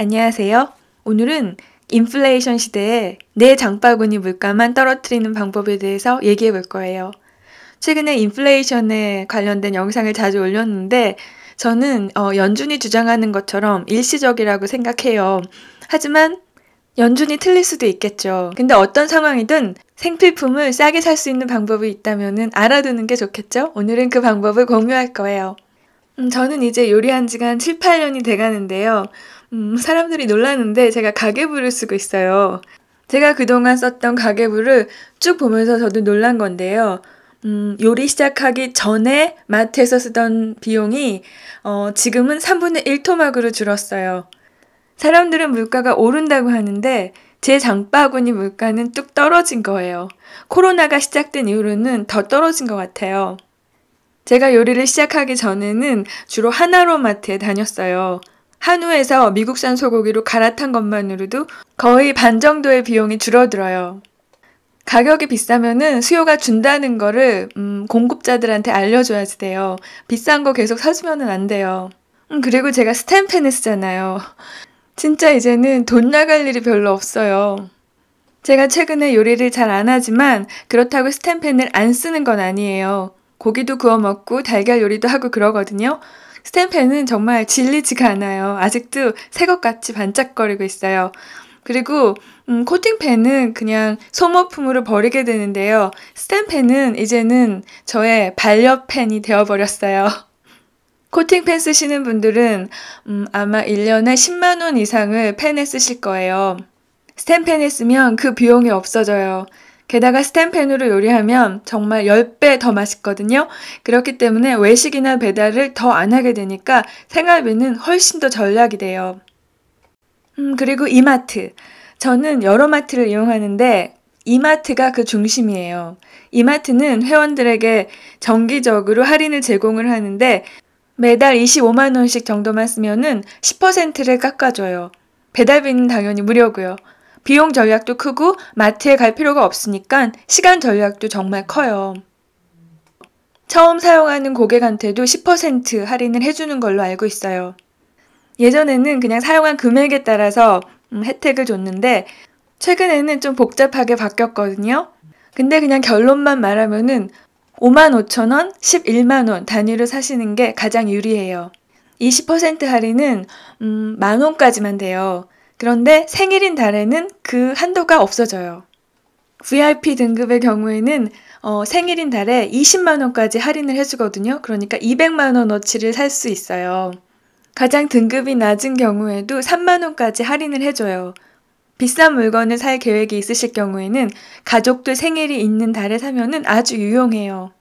안녕하세요. 오늘은 인플레이션 시대에 내 장바구니 물가만 떨어뜨리는 방법에 대해서 얘기해 볼 거예요. 최근에 인플레이션에 관련된 영상을 자주 올렸는데 저는 어, 연준이 주장하는 것처럼 일시적이라고 생각해요. 하지만 연준이 틀릴 수도 있겠죠. 근데 어떤 상황이든 생필품을 싸게 살 수 있는 방법이 있다면 알아두는 게 좋겠죠? 오늘은 그 방법을 공유할 거예요. 음, 저는 이제 요리한 지가 한 7, 8년이 돼가는데요. 음, 사람들이 놀라는데 제가 가계부를 쓰고 있어요. 제가 그동안 썼던 가계부를 쭉 보면서 저도 놀란 건데요. 음, 요리 시작하기 전에 마트에서 쓰던 비용이 어, 지금은 3분의 1 토막으로 줄었어요. 사람들은 물가가 오른다고 하는데 제 장바구니 물가는 뚝 떨어진 거예요. 코로나가 시작된 이후로는 더 떨어진 것 같아요. 제가 요리를 시작하기 전에는 주로 하나로 마트에 다녔어요. 한우에서 미국산 소고기로 갈아탄 것만으로도 거의 반 정도의 비용이 줄어들어요. 가격이 비싸면은 수요가 준다는 거를 음, 공급자들한테 알려줘야지 돼요. 비싼 거 계속 사주면은 안 돼요. 음, 그리고 제가 스탠펜 쓰잖아요 진짜 이제는 돈 나갈 일이 별로 없어요. 제가 최근에 요리를 잘 안 하지만 그렇다고 스탬펜을안 쓰는 건 아니에요. 고기도 구워 먹고 달걀 요리도 하고 그러거든요. 스탬펜은 정말 질리지가 않아요. 아직도 새것 같이 반짝거리고 있어요. 그리고 음, 코팅펜은 그냥 소모품으로 버리게 되는데요. 스탬펜은 이제는 저의 반려펜이 되어버렸어요. 코팅펜 쓰시는 분들은 음, 아마 1년에 10만원 이상을 펜에 쓰실 거예요. 스탬펜에 쓰면 그 비용이 없어져요. 게다가 스탠펜으로 요리하면 정말 10배 더 맛있거든요. 그렇기 때문에 외식이나 배달을 더 안 하게 되니까 생활비는 훨씬 더 절약이 돼요. 음, 그리고 이마트. 저는 여러 마트를 이용하는데 이마트가 그 중심이에요. 이마트는 회원들에게 정기적으로 할인을 제공을 하는데 매달 25만원씩 정도만 쓰면은 10%를 깎아줘요. 배달비는 당연히 무료고요. 비용 절약도 크고 마트에 갈 필요가 없으니까 시간 절약도 정말 커요. 처음 사용하는 고객한테도 10% 할인을 해주는 걸로 알고 있어요. 예전에는 그냥 사용한 금액에 따라서 음, 혜택을 줬는데 최근에는 좀 복잡하게 바뀌었거든요. 근데 그냥 결론만 말하면은 5 0 0 0 원, 11만 원 단위로 사시는 게 가장 유리해요. 20% 할인은 음, 만 원까지만 돼요. 그런데 생일인 달에는 그 한도가 없어져요. VIP 등급의 경우에는 어, 생일인 달에 20만원까지 할인을 해주거든요. 그러니까 200만원어치를 살 수 있어요. 가장 등급이 낮은 경우에도 3만원까지 할인을 해줘요. 비싼 물건을 살 계획이 있으실 경우에는 가족들 생일이 있는 달에 사면은 아주 유용해요.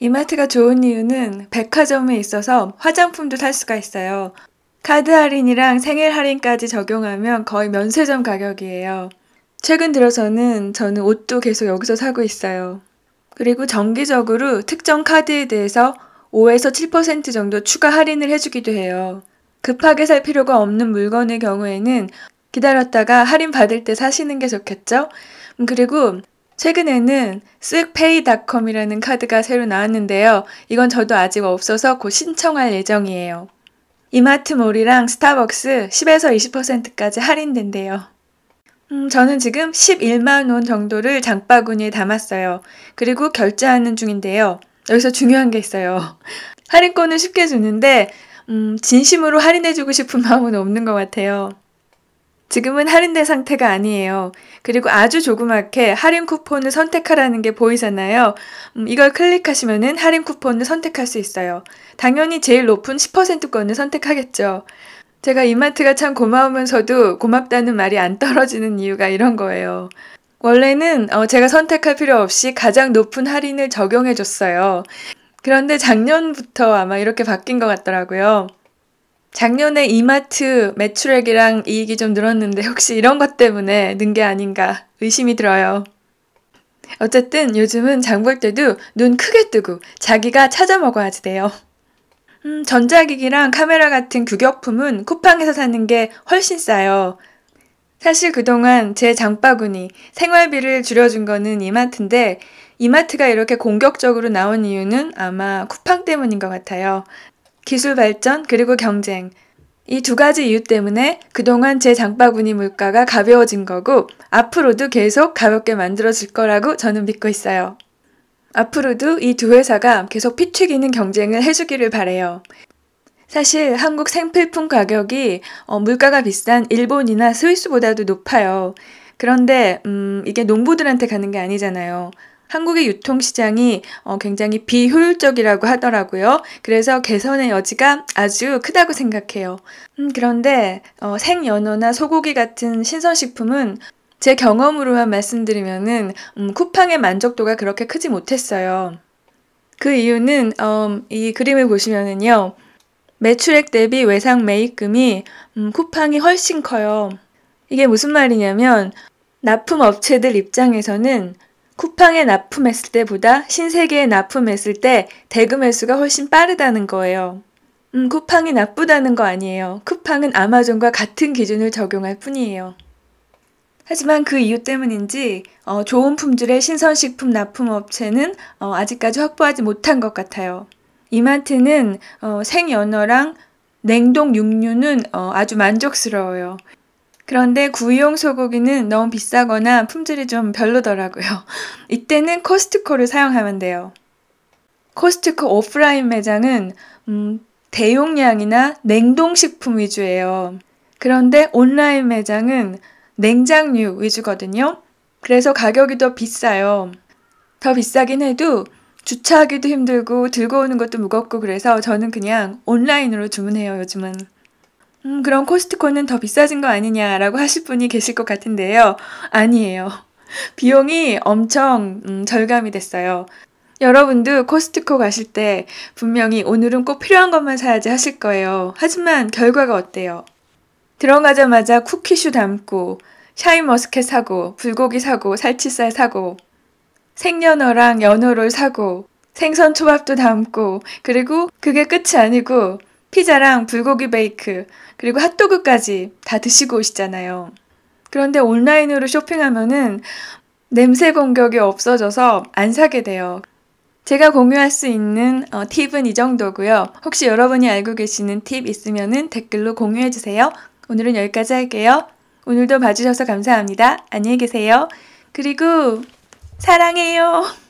이마트가 좋은 이유는 백화점에 있어서 화장품도 살 수가 있어요. 카드 할인이랑 생일 할인까지 적용하면 거의 면세점 가격이에요. 최근 들어서는 저는 옷도 계속 여기서 사고 있어요. 그리고 정기적으로 특정 카드에 대해서 5에서 7% 정도 추가 할인을 해주기도 해요. 급하게 살 필요가 없는 물건의 경우에는 기다렸다가 할인 받을 때 사시는 게 좋겠죠? 그리고 최근에는 쓱페이닷컴이라는 카드가 새로 나왔는데요. 이건 저도 아직 없어서 곧 신청할 예정이에요. 이마트몰이랑 스타벅스 10에서 20%까지 할인된대요. 음, 저는 지금 11만 원 정도를 장바구니에 담았어요. 그리고 결제하는 중인데요. 여기서 중요한 게 있어요. 할인권을 쉽게 주는데 음, 진심으로 할인해주고 싶은 마음은 없는 것 같아요. 지금은 할인된 상태가 아니에요. 그리고 아주 조그맣게 할인 쿠폰을 선택하라는 게 보이잖아요. 음, 이걸 클릭하시면 할인 쿠폰을 선택할 수 있어요. 당연히 제일 높은 10%권을 선택하겠죠. 제가 이마트가 참 고마우면서도 고맙다는 말이 안 떨어지는 이유가 이런 거예요. 원래는 어, 제가 선택할 필요 없이 가장 높은 할인을 적용해 줬어요. 그런데 작년부터 아마 이렇게 바뀐 것 같더라고요. 작년에 이마트 매출액이랑 이익이 좀 늘었는데 혹시 이런 것 때문에 는 게 아닌가 의심이 들어요. 어쨌든 요즘은 장 볼 때도 눈 크게 뜨고 자기가 찾아 먹어야지 돼요. 음, 전자기기랑 카메라 같은 규격품은 쿠팡에서 사는 게 훨씬 싸요. 사실 그동안 제 장바구니 생활비를 줄여준 거는 이마트인데 이마트가 이렇게 공격적으로 나온 이유는 아마 쿠팡 때문인 것 같아요. 기술 발전, 그리고 경쟁. 이 두 가지 이유 때문에 그동안 제 장바구니 물가가 가벼워진 거고, 앞으로도 계속 가볍게 만들어질 거라고 저는 믿고 있어요. 앞으로도 이 두 회사가 계속 피 튀기는 경쟁을 해주기를 바래요. 사실 한국 생필품 가격이 어, 물가가 비싼 일본이나 스위스보다도 높아요. 그런데 음, 이게 농부들한테 가는 게 아니잖아요. 한국의 유통시장이 어, 굉장히 비효율적이라고 하더라고요. 그래서 개선의 여지가 아주 크다고 생각해요. 음, 그런데 어, 생연어나 소고기 같은 신선식품은 제 경험으로만 말씀드리면은 음, 쿠팡의 만족도가 그렇게 크지 못했어요. 그 이유는 음, 이 그림을 보시면은요. 매출액 대비 외상 매입금이 음, 쿠팡이 훨씬 커요. 이게 무슨 말이냐면 납품 업체들 입장에서는 쿠팡에 납품했을 때보다 신세계에 납품했을 때 대금 회수가 훨씬 빠르다는 거예요. 음, 쿠팡이 나쁘다는 거 아니에요. 쿠팡은 아마존과 같은 기준을 적용할 뿐이에요. 하지만 그 이유 때문인지 어, 좋은 품질의 신선식품 납품업체는 어, 아직까지 확보하지 못한 것 같아요. 이마트는 어, 생연어랑 냉동 육류는 어, 아주 만족스러워요. 그런데 구이용 소고기는 너무 비싸거나 품질이 좀 별로더라고요. 이때는 코스트코를 사용하면 돼요. 코스트코 오프라인 매장은 음, 대용량이나 냉동식품 위주예요. 그런데 온라인 매장은 냉장류 위주거든요. 그래서 가격이 더 비싸요. 더 비싸긴 해도 주차하기도 힘들고 들고 오는 것도 무겁고 그래서 저는 그냥 온라인으로 주문해요, 요즘은. 음, 그럼 코스트코는 더 비싸진 거 아니냐라고 하실 분이 계실 것 같은데요. 아니에요. 비용이 엄청 음, 절감이 됐어요. 여러분도 코스트코 가실 때 분명히 오늘은 꼭 필요한 것만 사야지 하실 거예요. 하지만 결과가 어때요? 들어가자마자 쿠키슈 담고, 샤인머스켓 사고, 불고기 사고, 살치살 사고, 생연어랑 연어를 사고, 생선초밥도 담고, 그리고 그게 끝이 아니고 피자랑 불고기 베이크, 그리고 핫도그까지 다 드시고 오시잖아요. 그런데 온라인으로 쇼핑하면은 냄새 공격이 없어져서 안 사게 돼요. 제가 공유할 수 있는 어, 팁은 이 정도고요. 혹시 여러분이 알고 계시는 팁 있으면은 댓글로 공유해 주세요. 오늘은 여기까지 할게요. 오늘도 봐주셔서 감사합니다. 안녕히 계세요. 그리고 사랑해요.